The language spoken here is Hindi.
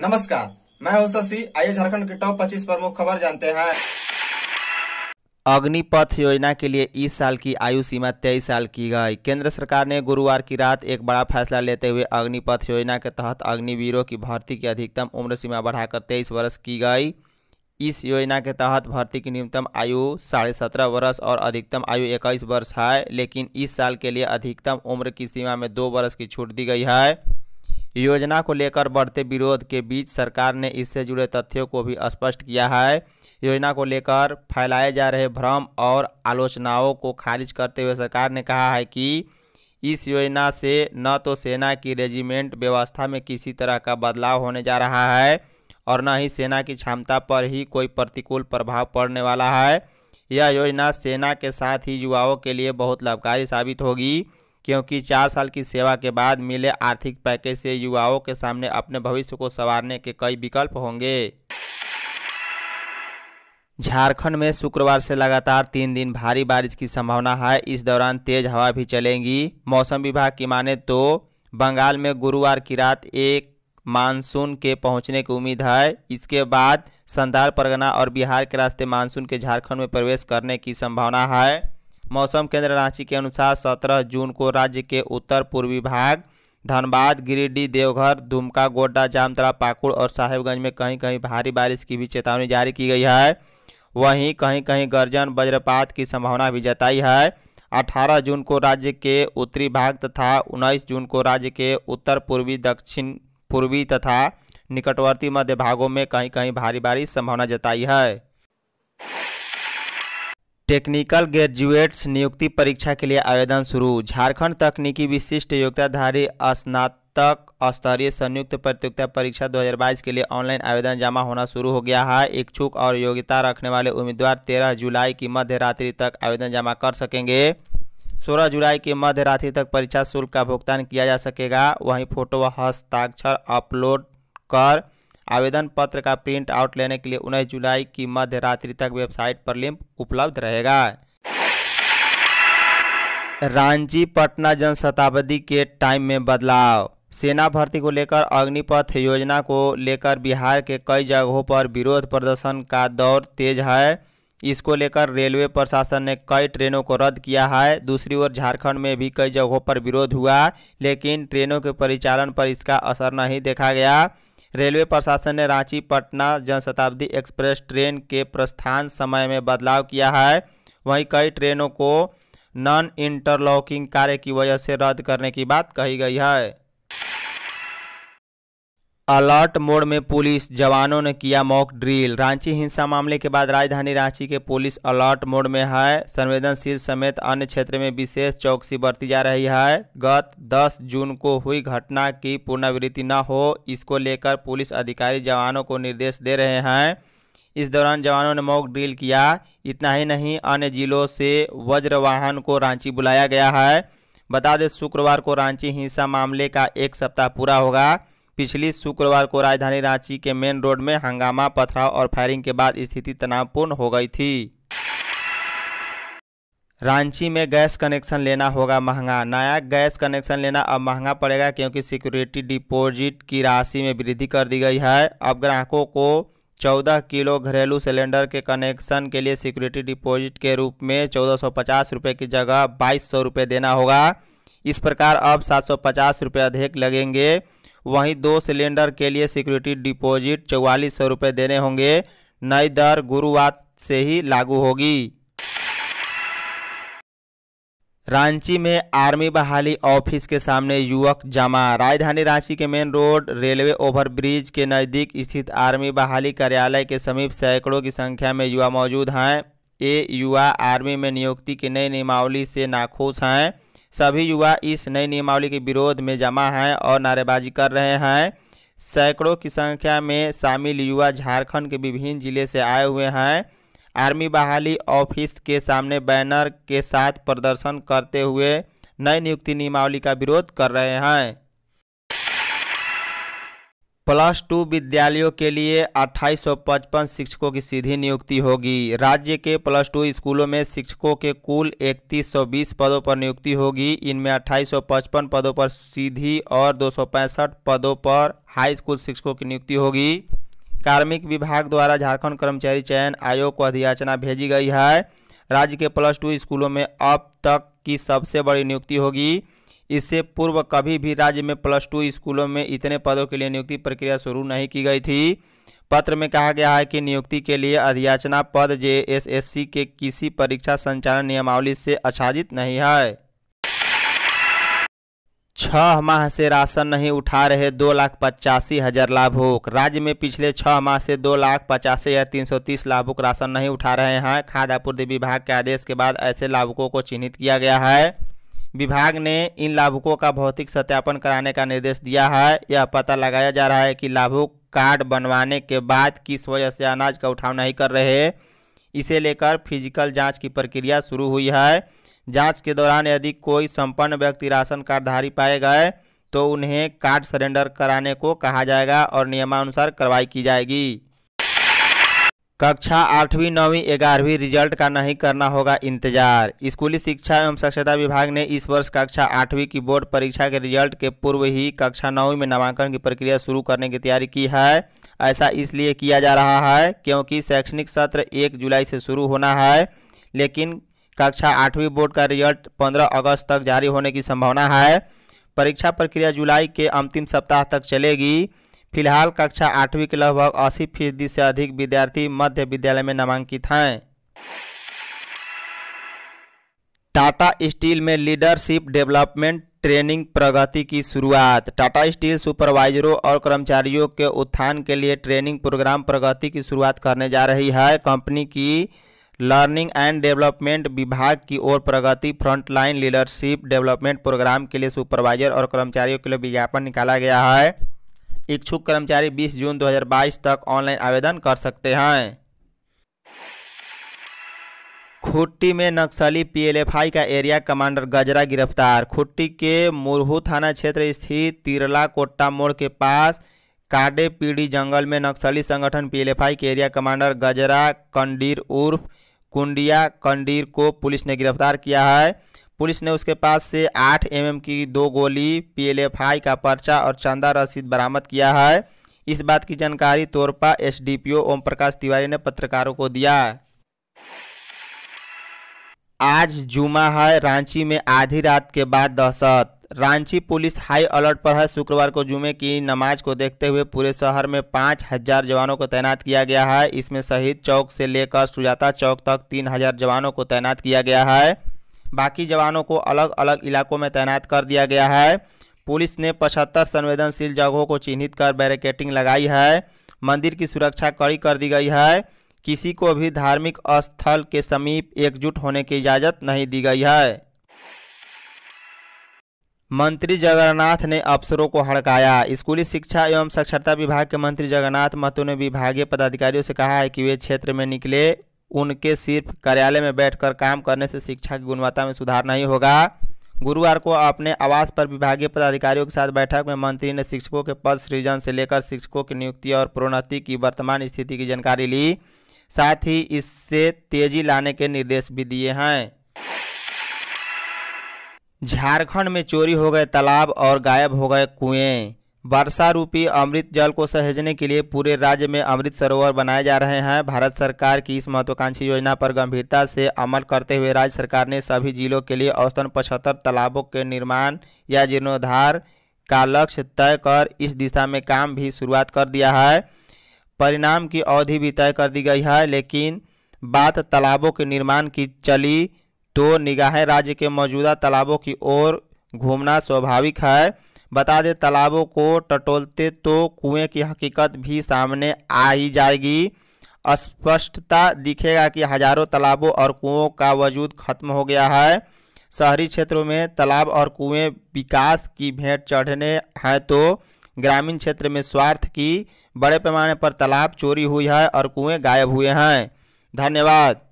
नमस्कार मैं हूं शशि आइए झारखंड के टॉप 25 प्रमुख खबर जानते हैं अग्निपथ योजना के लिए इस साल की आयु सीमा तेईस साल की गई केंद्र सरकार ने गुरुवार की रात एक बड़ा फैसला लेते हुए अग्निपथ योजना के तहत अग्निवीरों की भर्ती की अधिकतम उम्र सीमा बढ़ाकर तेईस वर्ष की गई इस योजना के तहत भर्ती की न्यूनतम आयु साढ़े सत्रह वर्ष और अधिकतम आयु इक्कीस वर्ष है लेकिन इस साल के लिए अधिकतम उम्र की सीमा में दो वर्ष की छूट दी गई है योजना को लेकर बढ़ते विरोध के बीच सरकार ने इससे जुड़े तथ्यों को भी स्पष्ट किया है योजना को लेकर फैलाए जा रहे भ्रम और आलोचनाओं को खारिज करते हुए सरकार ने कहा है कि इस योजना से न तो सेना की रेजिमेंट व्यवस्था में किसी तरह का बदलाव होने जा रहा है और न ही सेना की क्षमता पर ही कोई प्रतिकूल प्रभाव पड़ने वाला है यह योजना सेना के साथ ही युवाओं के लिए बहुत लाभकारी साबित होगी क्योंकि चार साल की सेवा के बाद मिले आर्थिक पैकेज से युवाओं के सामने अपने भविष्य को संवारने के कई विकल्प होंगे झारखंड में शुक्रवार से लगातार तीन दिन भारी बारिश की संभावना है इस दौरान तेज हवा भी चलेंगी मौसम विभाग की माने तो बंगाल में गुरुवार की रात एक मानसून के पहुंचने की उम्मीद है इसके बाद संदार परगना और बिहार के रास्ते मानसून के झारखंड में प्रवेश करने की संभावना है मौसम केंद्र रांची के अनुसार सत्रह जून को राज्य के उत्तर पूर्वी भाग धनबाद गिरिडीह देवघर दुमका गोड्डा जामतरा पाकुड़ और साहेबगंज में कहीं कहीं भारी बारिश की भी चेतावनी जारी की गई है वहीं कहीं कहीं गर्जन वज्रपात की संभावना भी जताई है 18 जून को राज्य के उत्तरी भाग तथा 19 जून को राज्य के उत्तर पूर्वी दक्षिण पूर्वी तथा निकटवर्ती मध्य भागों में कहीं कहीं भारी बारिश संभावना जताई है टेक्निकल ग्रेजुएट्स नियुक्ति परीक्षा के लिए आवेदन शुरू झारखंड तकनीकी विशिष्ट योग्यताधारी स्नातक स्तरीय संयुक्त प्रतियोगिता परीक्षा 2022 के लिए ऑनलाइन आवेदन जमा होना शुरू हो गया है इच्छुक और योग्यता रखने वाले उम्मीदवार 13 जुलाई की मध्य रात्रि तक आवेदन जमा कर सकेंगे 16 जुलाई की मध्य रात्रि तक परीक्षा शुल्क का भुगतान किया जा सकेगा वहीं फोटो व हस्ताक्षर अपलोड कर आवेदन पत्र का प्रिंट आउट लेने के लिए उन्नीस जुलाई की मध्य रात्रि तक वेबसाइट पर लिंक उपलब्ध रहेगा रांची पटना जनशताब्दी के टाइम में बदलाव सेना भर्ती को लेकर अग्निपथ योजना को लेकर बिहार के कई जगहों पर विरोध प्रदर्शन का दौर तेज है इसको लेकर रेलवे प्रशासन ने कई ट्रेनों को रद्द किया है दूसरी ओर झारखंड में भी कई जगहों पर विरोध हुआ लेकिन ट्रेनों के परिचालन पर इसका असर नहीं देखा गया रेलवे प्रशासन ने रांची पटना जनशताब्दी एक्सप्रेस ट्रेन के प्रस्थान समय में बदलाव किया है वहीं कई ट्रेनों को नॉन इंटरलॉकिंग कार्य की वजह से रद्द करने की बात कही गई है अलर्ट मोड में पुलिस जवानों ने किया मॉक ड्रिल रांची हिंसा मामले के बाद राजधानी रांची के पुलिस अलर्ट मोड में है संवेदनशील समेत अन्य क्षेत्र में विशेष चौकसी बरती जा रही है गत 10 जून को हुई घटना की पुनरावृत्ति न हो इसको लेकर पुलिस अधिकारी जवानों को निर्देश दे रहे हैं इस दौरान जवानों ने मॉक ड्रिल किया इतना ही नहीं अन्य जिलों से वज्रवाहन को रांची बुलाया गया है बता दें शुक्रवार को रांची हिंसा मामले का एक सप्ताह पूरा होगा पिछली शुक्रवार को राजधानी रांची के मेन रोड में हंगामा पथराव और फायरिंग के बाद स्थिति तनावपूर्ण हो गई थी रांची में गैस कनेक्शन लेना होगा महंगा नया गैस कनेक्शन लेना अब महंगा पड़ेगा क्योंकि सिक्योरिटी डिपॉजिट की राशि में वृद्धि कर दी गई है अब ग्राहकों को 14 किलो घरेलू सिलेंडर के कनेक्शन के लिए सिक्योरिटी डिपॉजिट के रूप में चौदह सौ की जगह बाईस सौ देना होगा इस प्रकार अब सात सौ अधिक लगेंगे वहीं दो सिलेंडर के लिए सिक्योरिटी डिपॉजिट चौवालीस सौ रुपये देने होंगे नई दर गुरुवार से ही लागू होगी रांची में आर्मी बहाली ऑफिस के सामने युवक जमा राजधानी रांची के मेन रोड रेलवे ओवरब्रिज के नज़दीक स्थित आर्मी बहाली कार्यालय के समीप सैकड़ों की संख्या में युवा मौजूद हैं ये युवा आर्मी में नियुक्ति की नई नियमावली से नाखुश हैं सभी युवा इस नई नियमावली के विरोध में जमा हैं और नारेबाजी कर रहे हैं सैकड़ों की संख्या में शामिल युवा झारखंड के विभिन्न जिले से आए हुए हैं आर्मी बहाली ऑफिस के सामने बैनर के साथ प्रदर्शन करते हुए नई नियुक्ति नियमावली का विरोध कर रहे हैं प्लस टू विद्यालयों के लिए 2855 शिक्षकों की सीधी नियुक्ति होगी राज्य के प्लस टू स्कूलों में शिक्षकों के कुल 3120 पदों पर नियुक्ति होगी इनमें 2855 पदों पर सीधी और दो पदों पर हाई स्कूल शिक्षकों की नियुक्ति होगी कार्मिक विभाग द्वारा झारखंड कर्मचारी चयन आयोग को अधियाचना भेजी गई है राज्य के प्लस टू स्कूलों में अब तक की सबसे बड़ी नियुक्ति होगी इससे पूर्व कभी भी राज्य में प्लस टू स्कूलों में इतने पदों के लिए नियुक्ति प्रक्रिया शुरू नहीं की गई थी पत्र में कहा गया है कि नियुक्ति के लिए अधियाचना पद सी के किसी परीक्षा संचालन नियमावली से आच्छादित नहीं है छह माह से राशन नहीं उठा रहे दो लाख पचासी हजार लाभुक राज्य में पिछले छह माह से दो लाख पचासी हजार तीन सौ तीस लाभुक राशन नहीं उठा रहे हैं खाद्य आपूर्ति विभाग के आदेश के बाद ऐसे लाभुकों को चिन्हित किया गया है विभाग ने इन लाभुकों का भौतिक सत्यापन कराने का निर्देश दिया है यह पता लगाया जा रहा है कि लाभुक कार्ड बनवाने के बाद किस वजह से अनाज का उठाव नहीं कर रहे इसे लेकर फिजिकल जांच की प्रक्रिया शुरू हुई है जांच के दौरान यदि कोई संपन्न व्यक्ति राशन कार्डधारी पाए गए तो उन्हें कार्ड सरेंडर कराने को कहा जाएगा और नियमानुसार कार्रवाई की जाएगी कक्षा आठवीं नौवीं ग्यारहवीं रिजल्ट का नहीं करना होगा इंतजार स्कूली शिक्षा एवं साक्षरता विभाग ने इस वर्ष कक्षा आठवीं की बोर्ड परीक्षा के रिजल्ट के पूर्व ही कक्षा नौवीं में नामांकन की प्रक्रिया शुरू करने की तैयारी की है ऐसा इसलिए किया जा रहा है क्योंकि शैक्षणिक सत्र एक जुलाई से शुरू होना है लेकिन कक्षा आठवीं बोर्ड का रिजल्ट पंद्रह अगस्त तक जारी होने की संभावना है परीक्षा प्रक्रिया जुलाई के अंतिम सप्ताह तक चलेगी फिलहाल कक्षा आठवीं के लगभग अस्सी फीसदी से अधिक विद्यार्थी मध्य विद्यालय में नामांकित हैं टाटा स्टील में लीडरशिप डेवलपमेंट ट्रेनिंग प्रगति की शुरुआत टाटा स्टील सुपरवाइजरों और कर्मचारियों के उत्थान के लिए ट्रेनिंग प्रोग्राम प्रगति की शुरुआत करने जा रही है कंपनी की लर्निंग एंड डेवलपमेंट विभाग की ओर Pragati frontline leadership development program के लिए सुपरवाइजर और कर्मचारियों के लिए विज्ञापन निकाला गया है इच्छुक कर्मचारी 20 जून 2022 तक ऑनलाइन आवेदन कर सकते हैं खुट्टी में नक्सली पीएलएफआई का एरिया कमांडर गजरा गिरफ्तार खुट्टी के मुरहू थाना क्षेत्र स्थित तिरला कोट्टा मोड़ के पास काडे पीढ़ी जंगल में नक्सली संगठन पीएलएफआई के एरिया कमांडर गजरा कंडीर उर्फ कुंडिया कंडीर को पुलिस ने गिरफ्तार किया है पुलिस ने उसके पास से 8 mm की दो गोली पी का पर्चा और चंदा रसीद बरामद किया है इस बात की जानकारी तोरपा एसडीपीओ ओम प्रकाश तिवारी ने पत्रकारों को दिया आज जुमा है रांची में आधी रात के बाद दहशत रांची पुलिस हाई अलर्ट पर है शुक्रवार को जुमे की नमाज को देखते हुए पूरे शहर में पाँच हज़ार जवानों को तैनात किया गया है इसमें शहीद चौक से लेकर सुजाता चौक तक तीन हज़ार जवानों को तैनात किया गया है बाकी जवानों को अलग अलग इलाकों में तैनात कर दिया गया है पुलिस ने पचहत्तर संवेदनशील जगहों को चिन्हित कर बैरिकेटिंग लगाई है मंदिर की सुरक्षा कड़ी कर दी गई है किसी को भी धार्मिक स्थल के समीप एकजुट होने की इजाज़त नहीं दी गई है मंत्री जगन्नाथ ने अफसरों को हड़काया स्कूली शिक्षा एवं साक्षरता विभाग के मंत्री जगन्नाथ महतो ने विभागीय पदाधिकारियों से कहा है कि वे क्षेत्र में निकले उनके सिर्फ कार्यालय में बैठकर काम करने से शिक्षा की गुणवत्ता में सुधार नहीं होगा गुरुवार को अपने आवास पर विभागीय पदाधिकारियों के साथ बैठक में मंत्री ने शिक्षकों के पद सृजन से लेकर शिक्षकों की नियुक्ति और प्रोन्नति की वर्तमान स्थिति की जानकारी ली साथ ही इससे तेजी लाने के निर्देश भी दिए हैं झारखंड में चोरी हो गए तालाब और गायब हो गए कुएं वर्षा रूपी अमृत जल को सहेजने के लिए पूरे राज्य में अमृत सरोवर बनाए जा रहे हैं भारत सरकार की इस महत्वाकांक्षी योजना पर गंभीरता से अमल करते हुए राज्य सरकार ने सभी जिलों के लिए औसतन पचहत्तर तालाबों के निर्माण या जीर्णोद्धार का लक्ष्य तय कर इस दिशा में काम भी शुरुआत कर दिया है परिणाम की अवधि भी तय कर दी गई है लेकिन बात तालाबों के निर्माण की चली तो निगाहें राज्य के मौजूदा तालाबों की ओर घूमना स्वाभाविक है बता दें तालाबों को टटोलते तो कुएं की हकीकत भी सामने आ ही जाएगी स्पष्टता दिखेगा कि हजारों तालाबों और कुओं का वजूद खत्म हो गया है शहरी क्षेत्रों में तालाब और कुएं विकास की भेंट चढ़ने हैं तो ग्रामीण क्षेत्र में स्वार्थ की बड़े पैमाने पर तालाब चोरी हुई है और कुएं गायब हुए हैं धन्यवाद